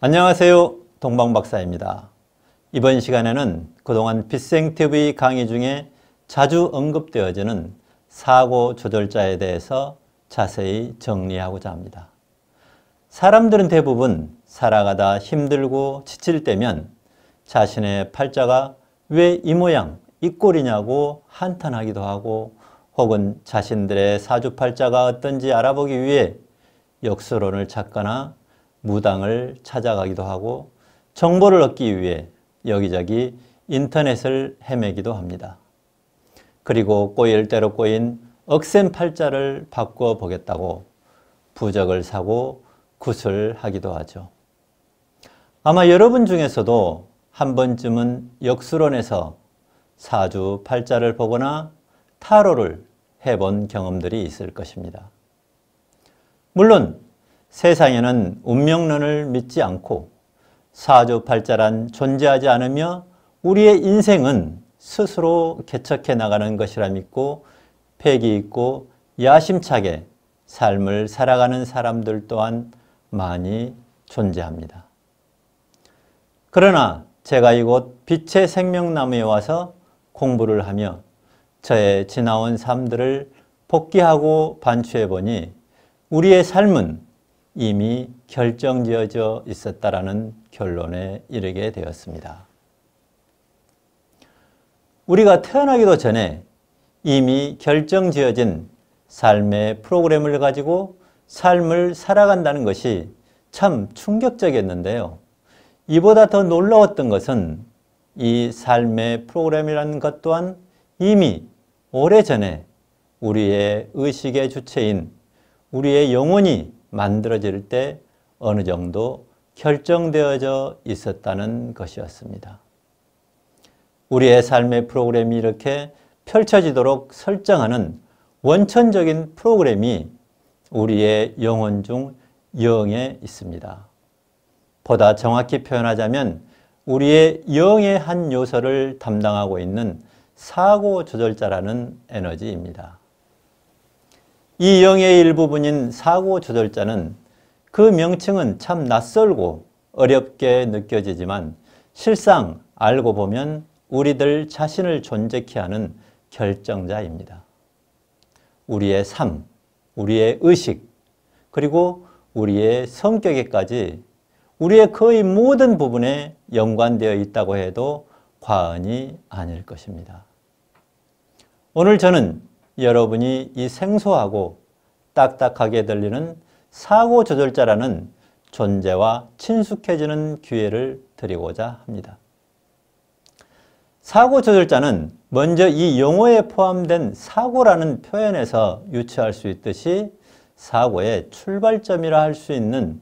안녕하세요. 동방박사입니다. 이번 시간에는 그동안 빗생TV 강의 중에 자주 언급되어지는 사고 조절자에 대해서 자세히 정리하고자 합니다. 사람들은 대부분 살아가다 힘들고 지칠 때면 자신의 팔자가 왜 이 모양, 이 꼴이냐고 한탄하기도 하고 혹은 자신들의 사주팔자가 어떤지 알아보기 위해 역설론을 찾거나 무당을 찾아가기도 하고 정보를 얻기 위해 여기저기 인터넷을 헤매기도 합니다. 그리고 꼬일 대로 꼬인 억센팔자를 바꿔 보겠다고 부적을 사고 구슬하기도 하죠. 아마 여러분 중에서도 한 번쯤은 역수론에서 사주 팔자를 보거나 타로를 해본 경험들이 있을 것입니다. 물론 세상에는 운명론을 믿지 않고 사주팔자란 존재하지 않으며 우리의 인생은 스스로 개척해 나가는 것이라 믿고 패기 있고 야심차게 삶을 살아가는 사람들 또한 많이 존재합니다. 그러나 제가 이곳 빛의 생명나무에 와서 공부를 하며 저의 지나온 삶들을 복귀하고 반추해 보니 우리의 삶은 이미 결정지어져 있었다라는 결론에 이르게 되었습니다. 우리가 태어나기도 전에 이미 결정지어진 삶의 프로그램을 가지고 삶을 살아간다는 것이 참 충격적이었는데요. 이보다 더 놀라웠던 것은 이 삶의 프로그램이라는 것 또한 이미 오래전에 우리의 의식의 주체인 우리의 영혼이 만들어질 때 어느 정도 결정되어져 있었다는 것이었습니다. 우리의 삶의 프로그램이 이렇게 펼쳐지도록 설정하는 원천적인 프로그램이 우리의 영혼 중 영에 있습니다. 보다 정확히 표현하자면 우리의 영의 한 요소를 담당하고 있는 사고 조절자라는 에너지입니다. 이 영의 일부분인 사고조절자는 그 명칭은 참 낯설고 어렵게 느껴지지만 실상 알고 보면 우리들 자신을 존재케 하는 결정자입니다. 우리의 삶, 우리의 의식, 그리고 우리의 성격에까지 우리의 거의 모든 부분에 연관되어 있다고 해도 과언이 아닐 것입니다. 오늘 저는 여러분이 이 생소하고 딱딱하게 들리는 사고 조절자라는 존재와 친숙해지는 기회를 드리고자 합니다. 사고 조절자는 먼저 이 용어에 포함된 사고라는 표현에서 유추할 수 있듯이 사고의 출발점이라 할 수 있는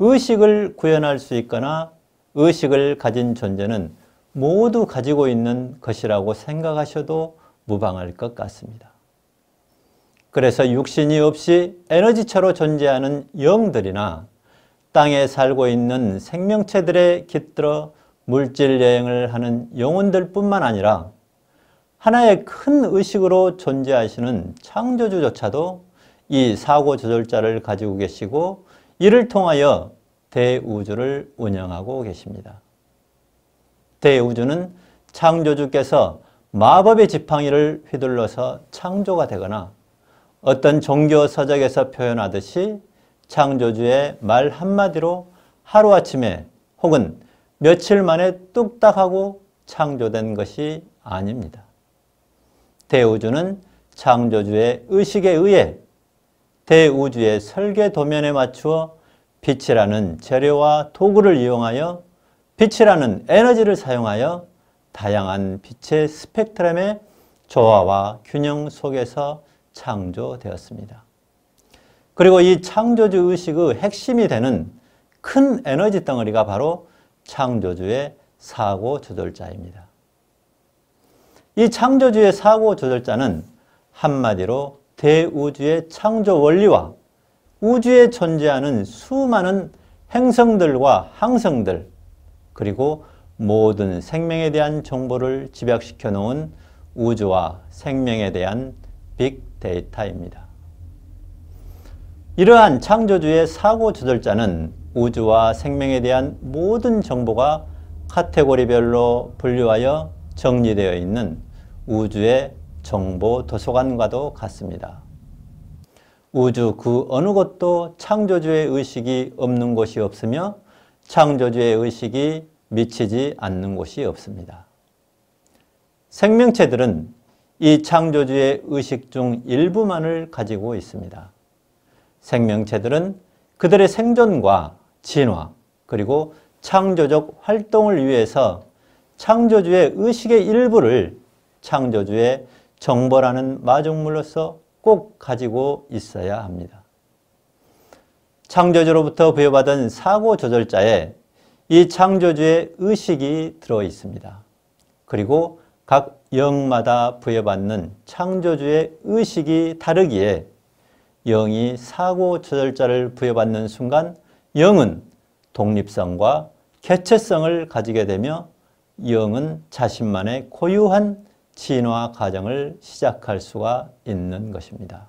의식을 구현할 수 있거나 의식을 가진 존재는 모두 가지고 있는 것이라고 생각하셔도 무방할 것 같습니다. 그래서 육신이 없이 에너지처로 존재하는 영들이나 땅에 살고 있는 생명체들에 깃들어 물질 여행을 하는 영혼들 뿐만 아니라 하나의 큰 의식으로 존재하시는 창조주조차도 이 사고 조절자를 가지고 계시고 이를 통하여 대우주를 운영하고 계십니다. 대우주는 창조주께서 마법의 지팡이를 휘둘러서 창조가 되거나 어떤 종교 서적에서 표현하듯이 창조주의 말 한마디로 하루아침에 혹은 며칠 만에 뚝딱하고 창조된 것이 아닙니다. 대우주는 창조주의 의식에 의해 대우주의 설계 도면에 맞추어 빛이라는 재료와 도구를 이용하여 빛이라는 에너지를 사용하여 다양한 빛의 스펙트럼의 조화와 균형 속에서 창조되었습니다. 그리고 이 창조주 의식의 핵심이 되는 큰 에너지 덩어리가 바로 창조주의 사고 조절자입니다. 이 창조주의 사고 조절자는 한마디로 대우주의 창조 원리와 우주에 존재하는 수많은 행성들과 항성들 그리고 모든 생명에 대한 정보를 집약시켜 놓은 우주와 생명에 대한 빅 데이터입니다. 이러한 창조주의 사고 조절자는 우주와 생명에 대한 모든 정보가 카테고리별로 분류하여 정리되어 있는 우주의 정보 도서관과도 같습니다. 우주 그 어느 곳도 창조주의 의식이 없는 곳이 없으며 창조주의 의식이 미치지 않는 곳이 없습니다. 생명체들은 이 창조주의 의식 중 일부만을 가지고 있습니다. 생명체들은 그들의 생존과 진화 그리고 창조적 활동을 위해서 창조주의 의식의 일부를 창조주의 정보라는 마중물로서 꼭 가지고 있어야 합니다. 창조주로부터 부여받은 사고 조절자에 이 창조주의 의식이 들어 있습니다. 그리고 각 영마다 부여받는 창조주의 의식이 다르기에 영이 사고조절자를 부여받는 순간 영은 독립성과 개체성을 가지게 되며 영은 자신만의 고유한 진화 과정을 시작할 수가 있는 것입니다.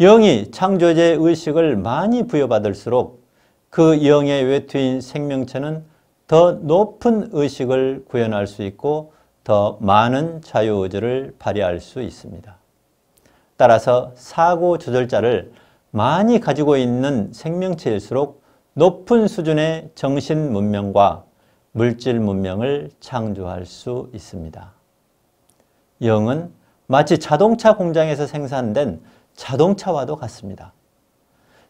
영이 창조제 의식을 많이 부여받을수록 그 영의 외투인 생명체는 더 높은 의식을 구현할 수 있고 더 많은 자유의지를 발휘할 수 있습니다. 따라서 사고 조절자를 많이 가지고 있는 생명체일수록 높은 수준의 정신 문명과 물질 문명을 창조할 수 있습니다. 영은 마치 자동차 공장에서 생산된 자동차와도 같습니다.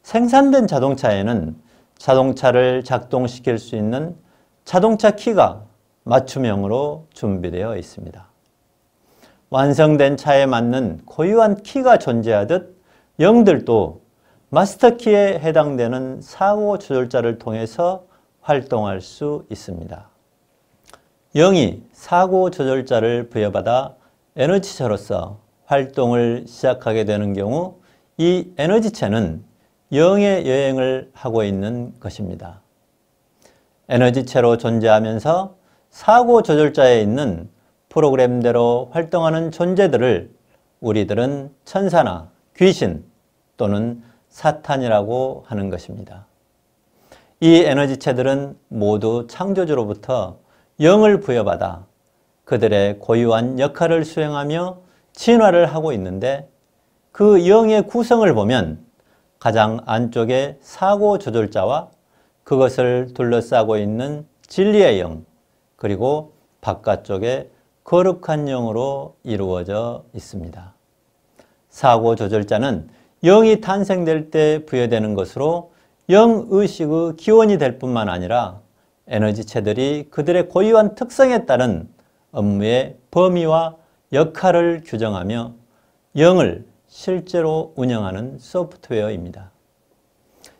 생산된 자동차에는 자동차를 작동시킬 수 있는 자동차 키가 맞춤형으로 준비되어 있습니다. 완성된 차에 맞는 고유한 키가 존재하듯 영들도 마스터키에 해당되는 사고 조절자를 통해서 활동할 수 있습니다. 영이 사고 조절자를 부여받아 에너지체로서 활동을 시작하게 되는 경우 이 에너지체는 영의 여행을 하고 있는 것입니다. 에너지체로 존재하면서 사고 조절자에 있는 프로그램대로 활동하는 존재들을 우리들은 천사나 귀신 또는 사탄이라고 하는 것입니다. 이 에너지체들은 모두 창조주로부터 영을 부여받아 그들의 고유한 역할을 수행하며 진화를 하고 있는데 그 영의 구성을 보면 가장 안쪽에 사고 조절자와 그것을 둘러싸고 있는 진리의 영, 그리고 바깥쪽에 거룩한 영으로 이루어져 있습니다. 사고 조절자는 영이 탄생될 때 부여되는 것으로 영의식의 기원이 될 뿐만 아니라 에너지체들이 그들의 고유한 특성에 따른 업무의 범위와 역할을 규정하며 영을 실제로 운영하는 소프트웨어입니다.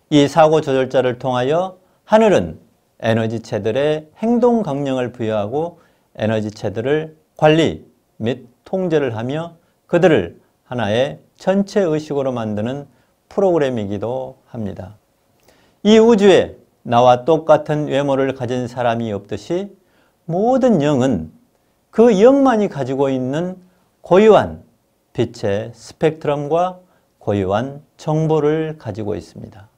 이 사고 조절자를 통하여 하늘은 에너지체들의 행동 강령을 부여하고 에너지체들을 관리 및 통제를 하며 그들을 하나의 전체 의식으로 만드는 프로그램이기도 합니다. 이 우주에 나와 똑같은 외모를 가진 사람이 없듯이 모든 영은 그 영만이 가지고 있는 고유한 빛의 스펙트럼과 고유한 정보를 가지고 있습니다.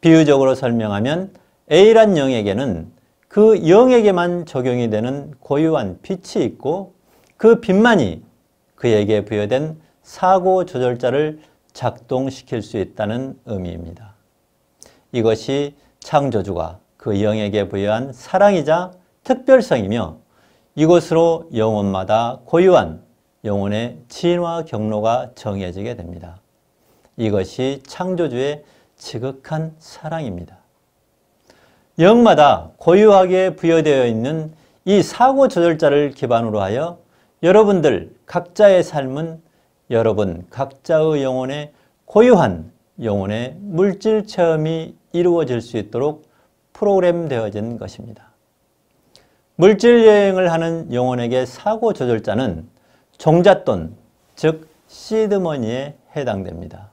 비유적으로 설명하면 A란 영에게는그영에게만 적용이 되는 고유한 빛이 있고 그 빛만이 그에게 부여된 사고 조절자를 작동시킬 수 있다는 의미입니다. 이것이 창조주가 그 영에게 부여한 사랑이자 특별성이며 이곳으로 영혼마다 고유한 영혼의 진화 경로가 정해지게 됩니다. 이것이 창조주의 지극한 사랑입니다. 영마다 고유하게 부여되어 있는 이 사고 조절자를 기반으로 하여 여러분들 각자의 삶은 여러분 각자의 영혼의 고유한 영혼의 물질 체험이 이루어질 수 있도록 프로그램 되어진 것입니다. 물질 여행을 하는 영혼에게 사고 조절자는 종잣돈, 즉 시드머니에 해당됩니다.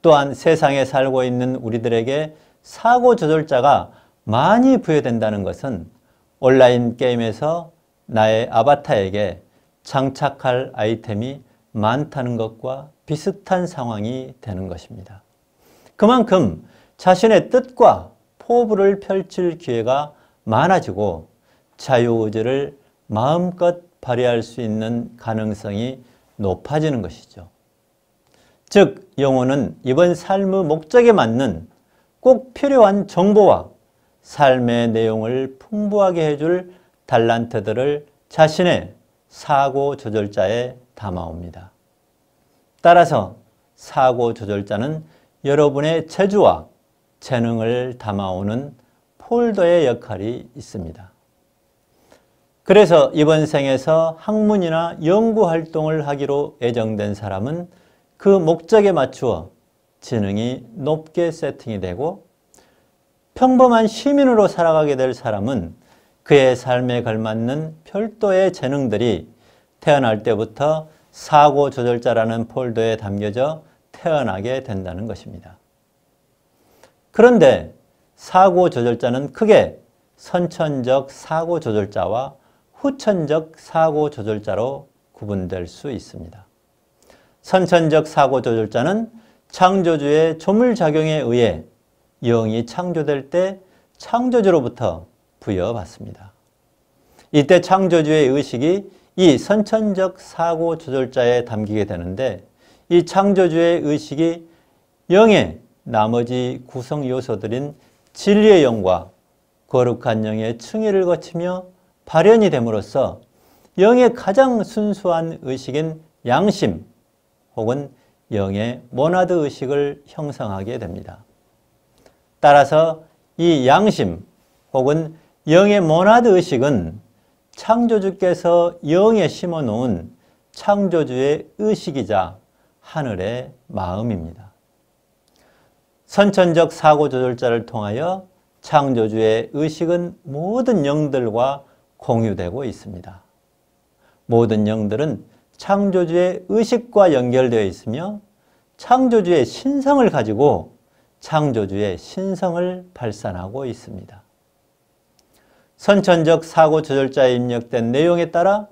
또한 세상에 살고 있는 우리들에게 사고 조절자가 많이 부여된다는 것은 온라인 게임에서 나의 아바타에게 장착할 아이템이 많다는 것과 비슷한 상황이 되는 것입니다. 그만큼 자신의 뜻과 포부를 펼칠 기회가 많아지고 자유의지를 마음껏 발휘할 수 있는 가능성이 높아지는 것이죠. 즉, 영혼은 이번 삶의 목적에 맞는 꼭 필요한 정보와 삶의 내용을 풍부하게 해줄 달란트들을 자신의 사고 조절자에 담아옵니다. 따라서 사고 조절자는 여러분의 재주와 재능을 담아오는 폴더의 역할이 있습니다. 그래서 이번 생에서 학문이나 연구활동을 하기로 예정된 사람은 그 목적에 맞추어 지능이 높게 세팅이 되고 평범한 시민으로 살아가게 될 사람은 그의 삶에 걸맞는 별도의 재능들이 태어날 때부터 사고 조절자라는 폴더에 담겨져 태어나게 된다는 것입니다. 그런데 사고 조절자는 크게 선천적 사고 조절자와 후천적 사고 조절자로 구분될 수 있습니다. 선천적 사고 조절자는 창조주의 조물작용에 의해 영이 창조될 때 창조주로부터 부여받습니다. 이때 창조주의 의식이 이 선천적 사고 조절자에 담기게 되는데 이 창조주의 의식이 영의 나머지 구성 요소들인 진리의 영과 거룩한 영의 층위를 거치며 발현이 됨으로써 영의 가장 순수한 의식인 양심 혹은 영의 모나드 의식을 형성하게 됩니다. 따라서 이 양심 혹은 영의 모나드 의식은 창조주께서 영에 심어놓은 창조주의 의식이자 하늘의 마음입니다. 선천적 사고조절자를 통하여 창조주의 의식은 모든 영들과 공유되고 있습니다. 모든 영들은 창조주의 의식과 연결되어 있으며 창조주의 신성을 가지고 창조주의 신성을 발산하고 있습니다. 선천적 사고 조절자에 입력된 내용에 따라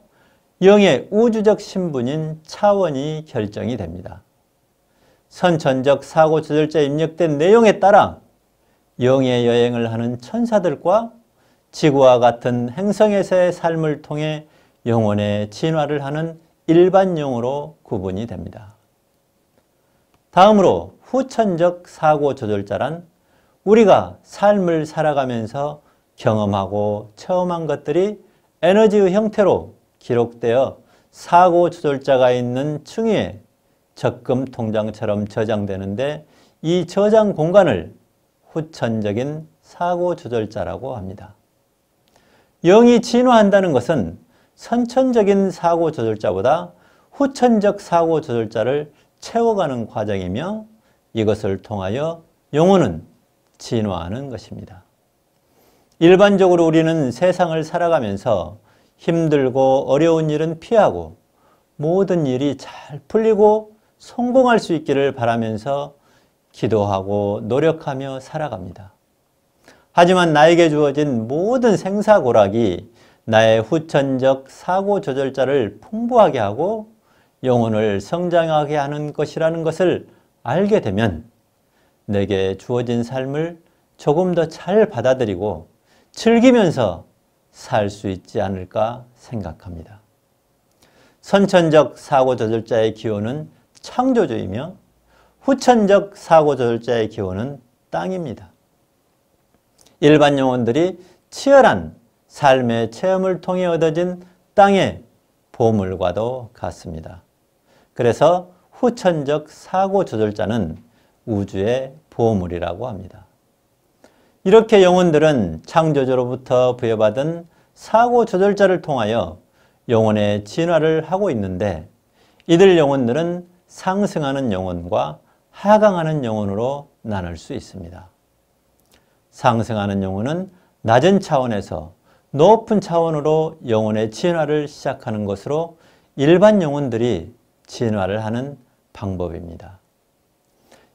영의 우주적 신분인 차원이 결정이 됩니다. 선천적 사고 조절자에 입력된 내용에 따라 영의 여행을 하는 천사들과 지구와 같은 행성에서의 삶을 통해 영혼의 진화를 하는 일반용으로 구분이 됩니다. 다음으로 후천적 사고 조절자란 우리가 삶을 살아가면서 경험하고 체험한 것들이 에너지의 형태로 기록되어 사고 조절자가 있는 층위에 적금 통장처럼 저장되는데 이 저장 공간을 후천적인 사고 조절자라고 합니다. 영이 진화한다는 것은 선천적인 사고 조절자보다 후천적 사고 조절자를 채워가는 과정이며 이것을 통하여 영혼은 진화하는 것입니다. 일반적으로 우리는 세상을 살아가면서 힘들고 어려운 일은 피하고 모든 일이 잘 풀리고 성공할 수 있기를 바라면서 기도하고 노력하며 살아갑니다. 하지만 나에게 주어진 모든 생사고락이 나의 후천적 사고 조절자를 풍부하게 하고 영혼을 성장하게 하는 것이라는 것을 알게 되면 내게 주어진 삶을 조금 더 잘 받아들이고 즐기면서 살 수 있지 않을까 생각합니다. 선천적 사고 조절자의 기호는 창조주이며 후천적 사고 조절자의 기호는 땅입니다. 일반 영혼들이 치열한 삶의 체험을 통해 얻어진 땅의 보물과도 같습니다. 그래서 후천적 사고 조절자는 우주의 보물이라고 합니다. 이렇게 영혼들은 창조주로부터 부여받은 사고 조절자를 통하여 영혼의 진화를 하고 있는데 이들 영혼들은 상승하는 영혼과 하강하는 영혼으로 나눌 수 있습니다. 상승하는 영혼은 낮은 차원에서 높은 차원으로 영혼의 진화를 시작하는 것으로 일반 영혼들이 진화를 하는 방법입니다.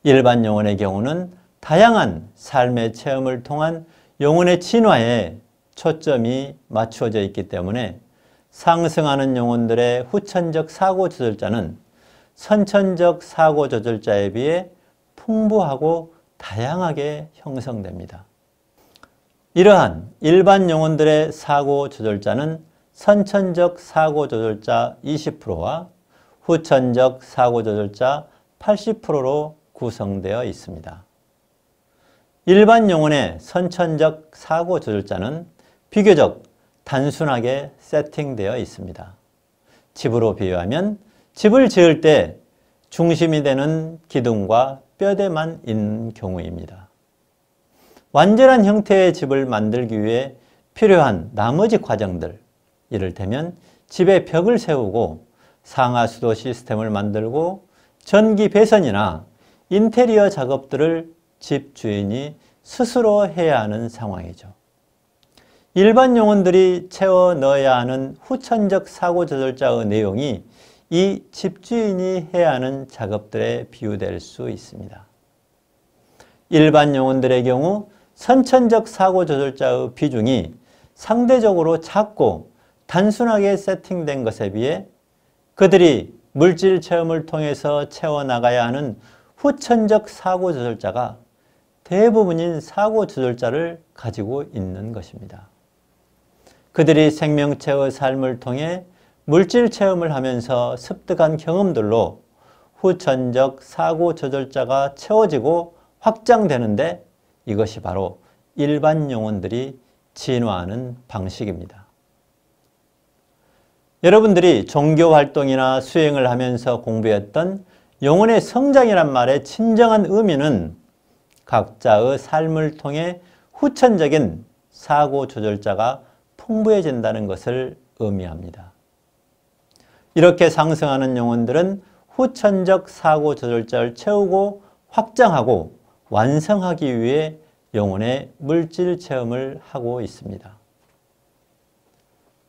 일반 영혼의 경우는 다양한 삶의 체험을 통한 영혼의 진화에 초점이 맞추어져 있기 때문에 상승하는 영혼들의 후천적 사고 조절자는 선천적 사고 조절자에 비해 풍부하고 다양하게 형성됩니다. 이러한 일반 영혼들의 사고 조절자는 선천적 사고 조절자 20%와 후천적 사고 조절자 80%로 구성되어 있습니다. 일반 영혼의 선천적 사고 조절자는 비교적 단순하게 세팅되어 있습니다. 집으로 비유하면 집을 지을 때 중심이 되는 기둥과 뼈대만 있는 경우입니다. 완전한 형태의 집을 만들기 위해 필요한 나머지 과정들, 이를테면 집에 벽을 세우고 상하수도 시스템을 만들고 전기 배선이나 인테리어 작업들을 집 주인이 스스로 해야 하는 상황이죠. 일반 용원들이 채워 넣어야 하는 후천적 사고 조절자의 내용이 이 집주인이 해야 하는 작업들에 비유될 수 있습니다. 일반 용원들의 경우 선천적 사고 조절자의 비중이 상대적으로 작고 단순하게 세팅된 것에 비해 그들이 물질 체험을 통해서 채워나가야 하는 후천적 사고 조절자가 대부분인 사고 조절자를 가지고 있는 것입니다. 그들이 생명체의 삶을 통해 물질 체험을 하면서 습득한 경험들로 후천적 사고 조절자가 채워지고 확장되는데 이것이 바로 일반 영혼들이 진화하는 방식입니다. 여러분들이 종교 활동이나 수행을 하면서 공부했던 영혼의 성장이란 말의 진정한 의미는 각자의 삶을 통해 후천적인 사고 조절자가 풍부해진다는 것을 의미합니다. 이렇게 상승하는 영혼들은 후천적 사고 조절자를 채우고 확장하고 완성하기 위해 영혼의 물질 체험을 하고 있습니다.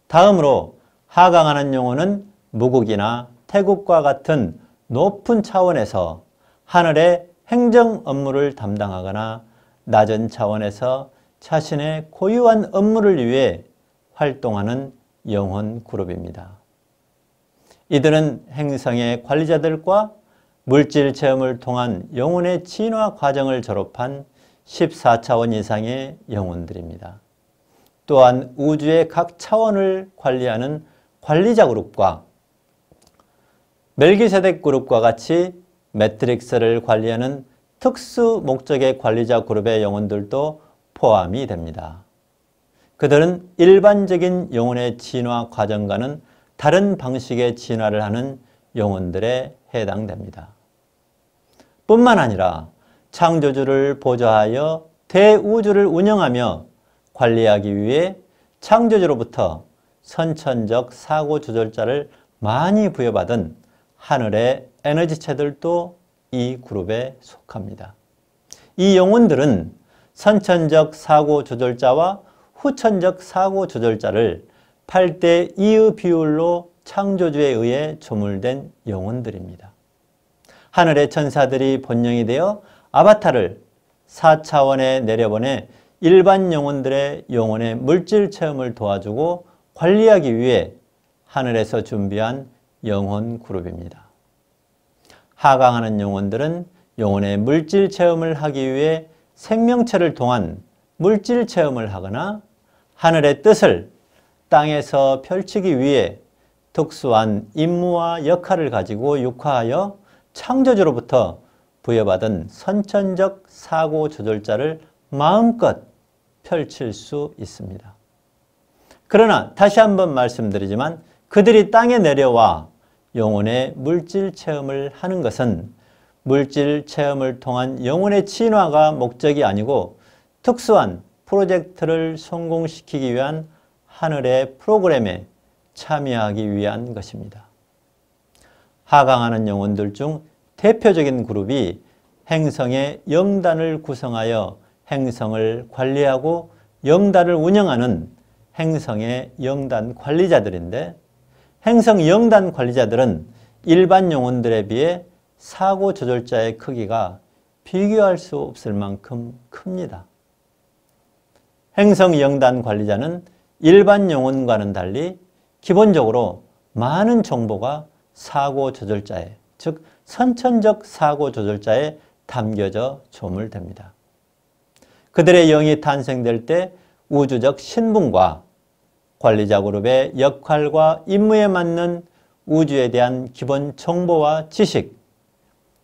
다음으로 하강하는 영혼은 무국이나 태국과 같은 높은 차원에서 하늘의 행정 업무를 담당하거나 낮은 차원에서 자신의 고유한 업무를 위해 활동하는 영혼 그룹입니다. 이들은 행성의 관리자들과 물질 체험을 통한 영혼의 진화 과정을 졸업한 14차원 이상의 영혼들입니다. 또한 우주의 각 차원을 관리하는 관리자 그룹과 멜기세덱 그룹과 같이 매트릭스를 관리하는 특수 목적의 관리자 그룹의 영혼들도 포함이 됩니다. 그들은 일반적인 영혼의 진화 과정과는 다른 방식의 진화를 하는 영혼들의 해당됩니다. 뿐만 아니라 창조주를 보좌하여 대우주를 운영하며 관리하기 위해 창조주로부터 선천적 사고 조절자를 많이 부여받은 하늘의 에너지체들도 이 그룹에 속합니다. 이 영혼들은 선천적 사고 조절자와 후천적 사고 조절자를 8대 2의 비율로 창조주에 의해 조물된 영혼들입니다. 하늘의 천사들이 본령이 되어 아바타를 4차원에 내려보내 일반 영혼들의 영혼의 물질 체험을 도와주고 관리하기 위해 하늘에서 준비한 영혼 그룹입니다. 하강하는 영혼들은 영혼의 물질 체험을 하기 위해 생명체를 통한 물질 체험을 하거나 하늘의 뜻을 땅에서 펼치기 위해 특수한 임무와 역할을 가지고 육화하여 창조주로부터 부여받은 선천적 사고 조절자를 마음껏 펼칠 수 있습니다. 그러나 다시 한번 말씀드리지만 그들이 땅에 내려와 영혼의 물질 체험을 하는 것은 물질 체험을 통한 영혼의 진화가 목적이 아니고 특수한 프로젝트를 성공시키기 위한 하늘의 프로그램에 참여하기 위한 것입니다. 하강하는 영혼들 중 대표적인 그룹이 행성의 영단을 구성하여 행성을 관리하고 영단을 운영하는 행성의 영단 관리자들인데 행성 영단 관리자들은 일반 영혼들에 비해 사고 조절자의 크기가 비교할 수 없을 만큼 큽니다. 행성 영단 관리자는 일반 영혼과는 달리 기본적으로 많은 정보가 사고 조절자에 즉 선천적 사고 조절자에 담겨져 조물됩니다. 그들의 영이 탄생될 때 우주적 신분과 관리자 그룹의 역할과 임무에 맞는 우주에 대한 기본 정보와 지식,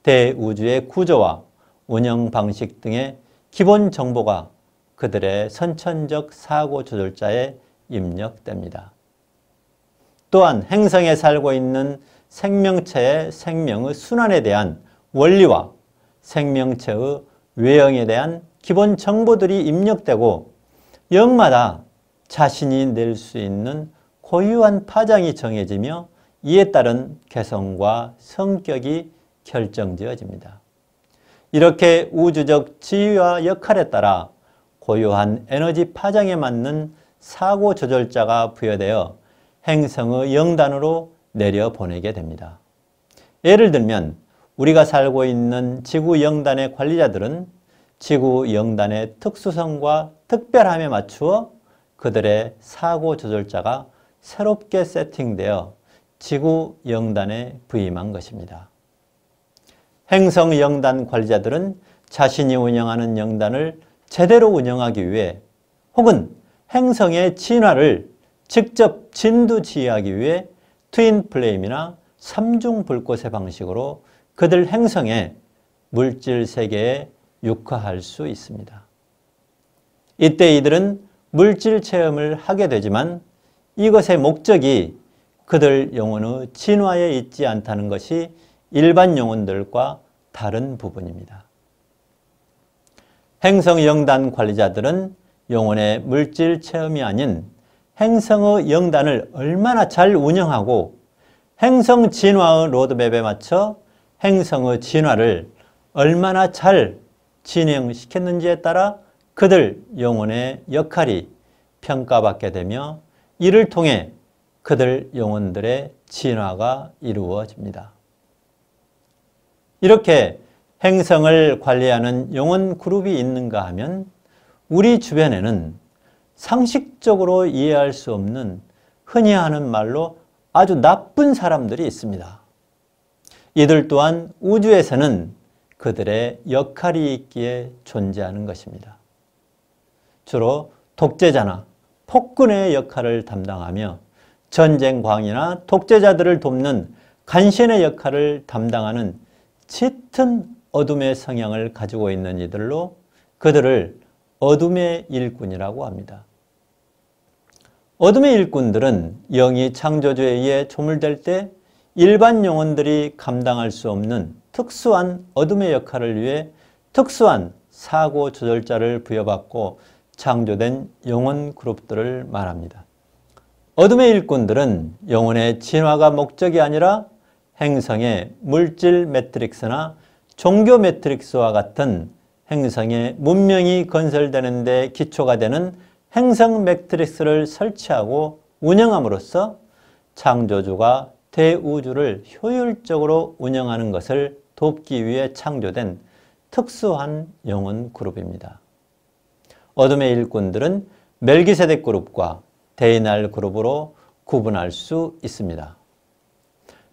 대우주의 구조와 운영 방식 등의 기본 정보가 그들의 선천적 사고 조절자에 입력됩니다. 또한 행성에 살고 있는 생명체의 생명의 순환에 대한 원리와 생명체의 외형에 대한 기본 정보들이 입력되고 역마다 자신이 낼 수 있는 고유한 파장이 정해지며 이에 따른 개성과 성격이 결정지어집니다. 이렇게 우주적 지위와 역할에 따라 고유한 에너지 파장에 맞는 사고 조절자가 부여되어 행성의 영단으로 내려보내게 됩니다. 예를 들면 우리가 살고 있는 지구 영단의 관리자들은 지구 영단의 특수성과 특별함에 맞추어 그들의 사고 조절자가 새롭게 세팅되어 지구 영단에 부임한 것입니다. 행성 영단 관리자들은 자신이 운영하는 영단을 제대로 운영하기 위해 혹은 행성의 진화를 직접 진두지휘하기 위해 트윈 플레임이나 삼중 불꽃의 방식으로 그들 행성에 물질 세계에 육화할 수 있습니다. 이때 이들은 물질 체험을 하게 되지만 이것의 목적이 그들 영혼의 진화에 있지 않다는 것이 일반 영혼들과 다른 부분입니다. 행성 영단 관리자들은 영혼의 물질 체험이 아닌 행성의 영단을 얼마나 잘 운영하고 행성 진화의 로드맵에 맞춰 행성의 진화를 얼마나 잘 진행시켰는지에 따라 그들 영혼의 역할이 평가받게 되며 이를 통해 그들 영혼들의 진화가 이루어집니다. 이렇게 행성을 관리하는 영혼 그룹이 있는가 하면 우리 주변에는 상식적으로 이해할 수 없는 흔히 하는 말로 아주 나쁜 사람들이 있습니다. 이들 또한 우주에서는 그들의 역할이 있기에 존재하는 것입니다. 주로 독재자나 폭군의 역할을 담당하며 전쟁광이나 독재자들을 돕는 간신의 역할을 담당하는 짙은 어둠의 성향을 가지고 있는 이들로 그들을 어둠의 일꾼이라고 합니다. 어둠의 일꾼들은 영이 창조주에 의해 조물될 때 일반 영혼들이 감당할 수 없는 특수한 어둠의 역할을 위해 특수한 사고 조절자를 부여받고 창조된 영혼 그룹들을 말합니다. 어둠의 일꾼들은 영혼의 진화가 목적이 아니라 행성의 물질 매트릭스나 종교 매트릭스와 같은 행성의 문명이 건설되는 데 기초가 되는 행성 매트릭스를 설치하고 운영함으로써 창조주가 대우주를 효율적으로 운영하는 것을 돕기 위해 창조된 특수한 영혼 그룹입니다. 어둠의 일꾼들은 멜기세덱 그룹과 데이날 그룹으로 구분할 수 있습니다.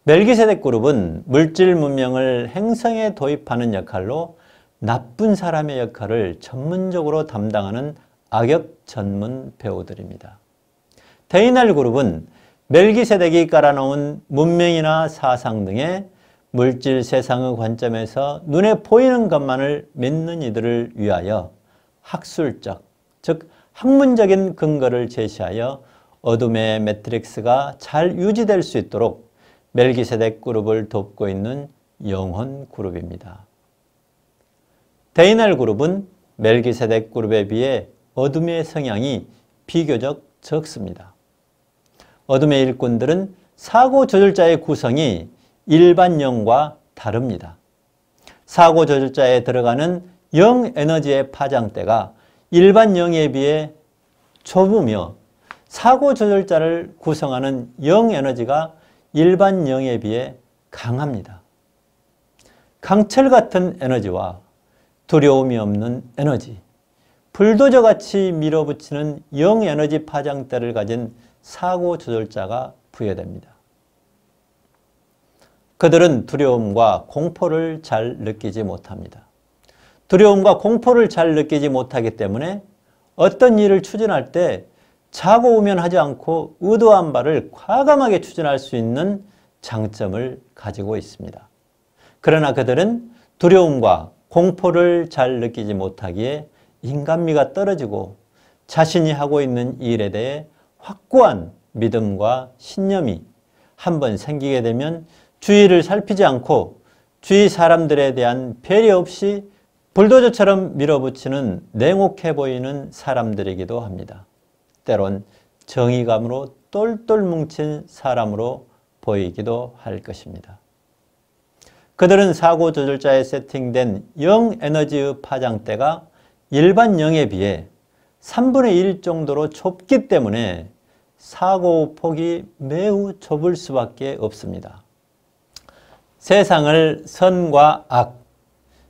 멜기세덱 그룹은 물질 문명을 행성에 도입하는 역할로 나쁜 사람의 역할을 전문적으로 담당하는 악역 전문 배우들입니다. 데이날 그룹은 멜기세덱이 깔아놓은 문명이나 사상 등의 물질 세상의 관점에서 눈에 보이는 것만을 믿는 이들을 위하여 학술적, 즉 학문적인 근거를 제시하여 어둠의 매트릭스가 잘 유지될 수 있도록 멜기세덱 그룹을 돕고 있는 영혼 그룹입니다. 데이날 그룹은 멜기세덱 그룹에 비해 어둠의 성향이 비교적 적습니다. 어둠의 일꾼들은 사고 조절자의 구성이 일반 영과 다릅니다. 사고 조절자에 들어가는 영 에너지의 파장대가 일반 영에 비해 좁으며 사고 조절자를 구성하는 영 에너지가 일반 영에 비해 강합니다. 강철 같은 에너지와 두려움이 없는 에너지, 불도저 같이 밀어붙이는 영에너지 파장대를 가진 사고 조절자가 부여됩니다. 그들은 두려움과 공포를 잘 느끼지 못합니다. 두려움과 공포를 잘 느끼지 못하기 때문에 어떤 일을 추진할 때 자고 오면 하지 않고 의도한 바를 과감하게 추진할 수 있는 장점을 가지고 있습니다. 그러나 그들은 두려움과 공포를 잘 느끼지 못하기에 인간미가 떨어지고 자신이 하고 있는 일에 대해 확고한 믿음과 신념이 한번 생기게 되면 주위를 살피지 않고 주위 사람들에 대한 배려 없이 불도저처럼 밀어붙이는 냉혹해 보이는 사람들이기도 합니다. 때론 정의감으로 똘똘 뭉친 사람으로 보이기도 할 것입니다. 그들은 사고 조절자에 세팅된 영에너지의 파장대가 일반 0에 비해 3분의 1 정도로 좁기 때문에 사고폭이 매우 좁을 수밖에 없습니다. 세상을 선과 악,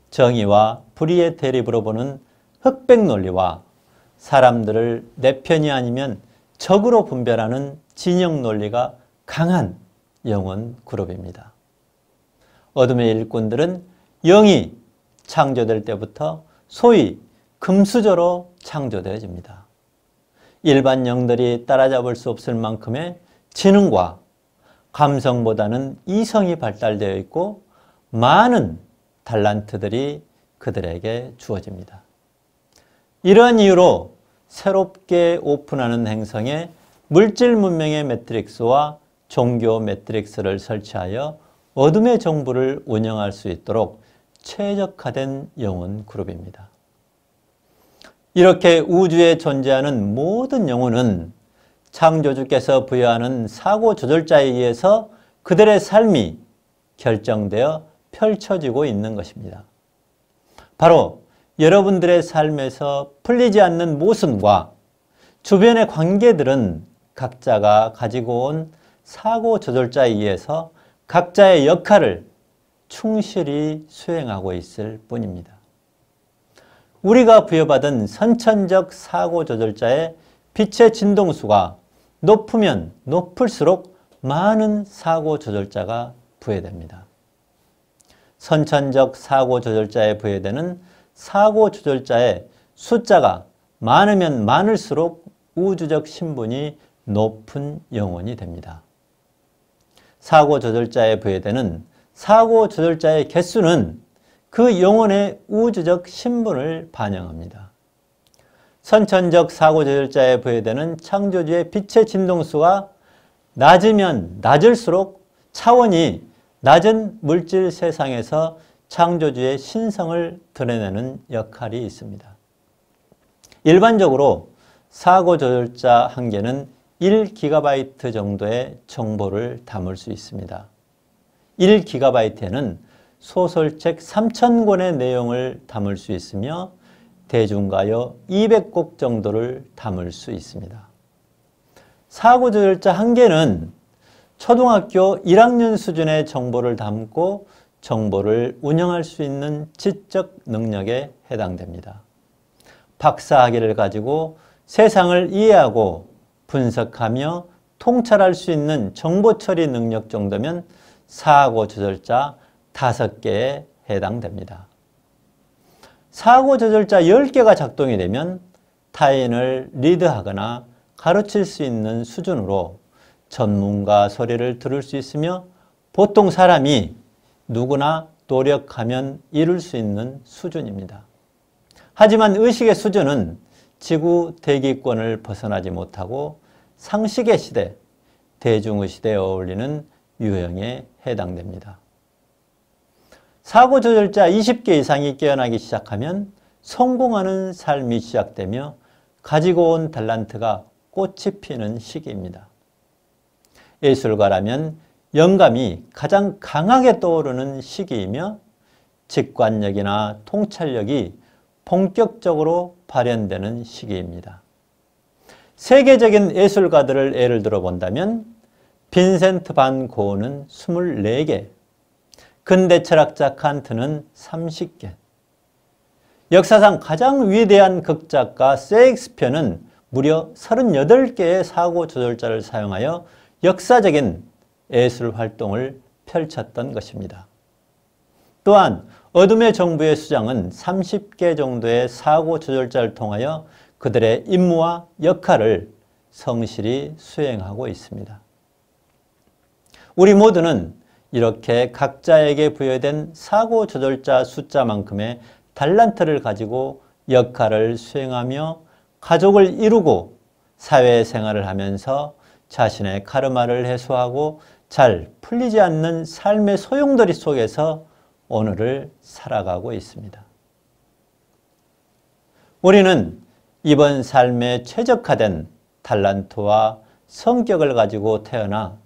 정의와 불의의 대립으로 보는 흑백 논리와 사람들을 내 편이 아니면 적으로 분별하는 진영 논리가 강한 영혼 그룹입니다. 어둠의 일꾼들은 영이 창조될 때부터 소위 금수저로 창조되어집니다. 일반 영들이 따라잡을 수 없을 만큼의 지능과 감성보다는 이성이 발달되어 있고 많은 달란트들이 그들에게 주어집니다. 이러한 이유로 새롭게 오픈하는 행성에 물질 문명의 매트릭스와 종교 매트릭스를 설치하여 어둠의 정부를 운영할 수 있도록 최적화된 영혼 그룹입니다. 이렇게 우주에 존재하는 모든 영혼은 창조주께서 부여하는 사고 조절자에 의해서 그들의 삶이 결정되어 펼쳐지고 있는 것입니다. 바로 여러분들의 삶에서 풀리지 않는 모순과 주변의 관계들은 각자가 가지고 온 사고 조절자에 의해서 각자의 역할을 충실히 수행하고 있을 뿐입니다. 우리가 부여받은 선천적 사고 조절자의 빛의 진동수가 높으면 높을수록 많은 사고 조절자가 부여됩니다. 선천적 사고 조절자에 부여되는 사고 조절자의 숫자가 많으면 많을수록 우주적 신분이 높은 영혼이 됩니다. 사고 조절자에 부여되는 사고 조절자의 개수는 그 영혼의 우주적 신분을 반영합니다. 선천적 사고조절자에 부여되는 창조주의 빛의 진동수가 낮으면 낮을수록 차원이 낮은 물질 세상에서 창조주의 신성을 드러내는 역할이 있습니다. 일반적으로 사고조절자 한 개는 1GB 정도의 정보를 담을 수 있습니다. 1GB에는 소설책 3,000권의 내용을 담을 수 있으며 대중가요 200곡 정도를 담을 수 있습니다. 사고절자 한 개는 초등학교 1학년 수준의 정보를 담고 정보를 운영할 수 있는 지적 능력에 해당됩니다. 박사학위를 가지고 세상을 이해하고 분석하며 통찰할 수 있는 정보 처리 능력 정도면 사고 조절자 다섯 개에 해당됩니다. 사고 조절자 10개가 작동이 되면 타인을 리드하거나 가르칠 수 있는 수준으로 전문가 소리를 들을 수 있으며 보통 사람이 누구나 노력하면 이룰 수 있는 수준입니다. 하지만 의식의 수준은 지구 대기권을 벗어나지 못하고 상식의 시대, 대중의 시대에 어울리는 유형에 해당됩니다. 사고 조절자 20개 이상이 깨어나기 시작하면 성공하는 삶이 시작되며 가지고 온 달란트가 꽃이 피는 시기입니다. 예술가라면 영감이 가장 강하게 떠오르는 시기이며 직관력이나 통찰력이 본격적으로 발현되는 시기입니다. 세계적인 예술가들을 예를 들어 본다면 빈센트 반 고흐는 24개, 근대 철학자 칸트는 30개. 역사상 가장 위대한 극작가 세익스피어는 무려 38개의 사고 조절자를 사용하여 역사적인 예술 활동을 펼쳤던 것입니다. 또한 어둠의 정부의 수장은 30개 정도의 사고 조절자를 통하여 그들의 임무와 역할을 성실히 수행하고 있습니다. 우리 모두는 이렇게 각자에게 부여된 사고 조절자 숫자만큼의 달란트를 가지고 역할을 수행하며 가족을 이루고 사회생활을 하면서 자신의 카르마를 해소하고 잘 풀리지 않는 삶의 소용돌이 속에서 오늘을 살아가고 있습니다. 우리는 이번 삶에 최적화된 달란트와 성격을 가지고 태어나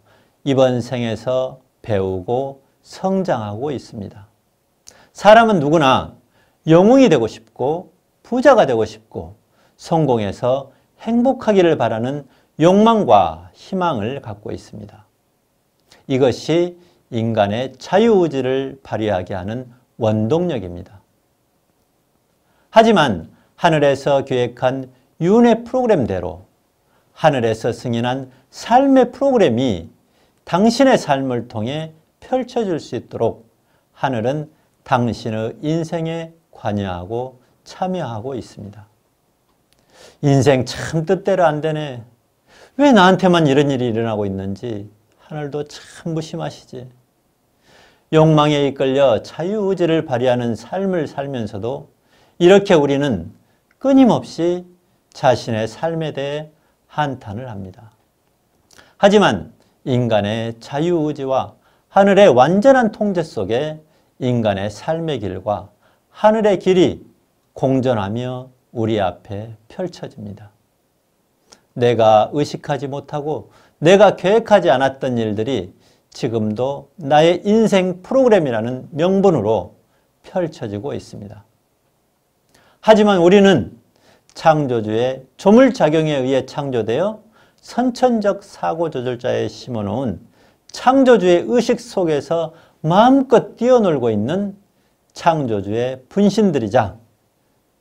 이번 생에서 배우고 성장하고 있습니다. 사람은 누구나 영웅이 되고 싶고 부자가 되고 싶고 성공해서 행복하기를 바라는 욕망과 희망을 갖고 있습니다. 이것이 인간의 자유의지를 발휘하게 하는 원동력입니다. 하지만 하늘에서 계획한 윤회 프로그램대로 하늘에서 승인한 삶의 프로그램이 당신의 삶을 통해 펼쳐질 수 있도록 하늘은 당신의 인생에 관여하고 참여하고 있습니다. 인생 참 뜻대로 안 되네. 왜 나한테만 이런 일이 일어나고 있는지 하늘도 참 무심하시지. 욕망에 이끌려 자유의지를 발휘하는 삶을 살면서도 이렇게 우리는 끊임없이 자신의 삶에 대해 한탄을 합니다. 하지만 인간의 자유의지와 하늘의 완전한 통제 속에 인간의 삶의 길과 하늘의 길이 공존하며 우리 앞에 펼쳐집니다. 내가 의식하지 못하고 내가 계획하지 않았던 일들이 지금도 나의 인생 프로그램이라는 명분으로 펼쳐지고 있습니다. 하지만 우리는 창조주의 조물작용에 의해 창조되어 선천적 사고 조절자에 심어놓은 창조주의 의식 속에서 마음껏 뛰어놀고 있는 창조주의 분신들이자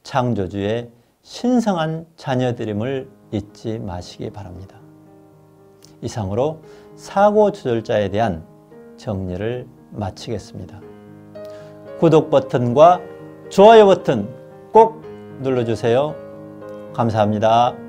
창조주의 신성한 자녀들임을 잊지 마시기 바랍니다. 이상으로 사고 조절자에 대한 정리를 마치겠습니다. 구독 버튼과 좋아요 버튼 꼭 눌러주세요. 감사합니다.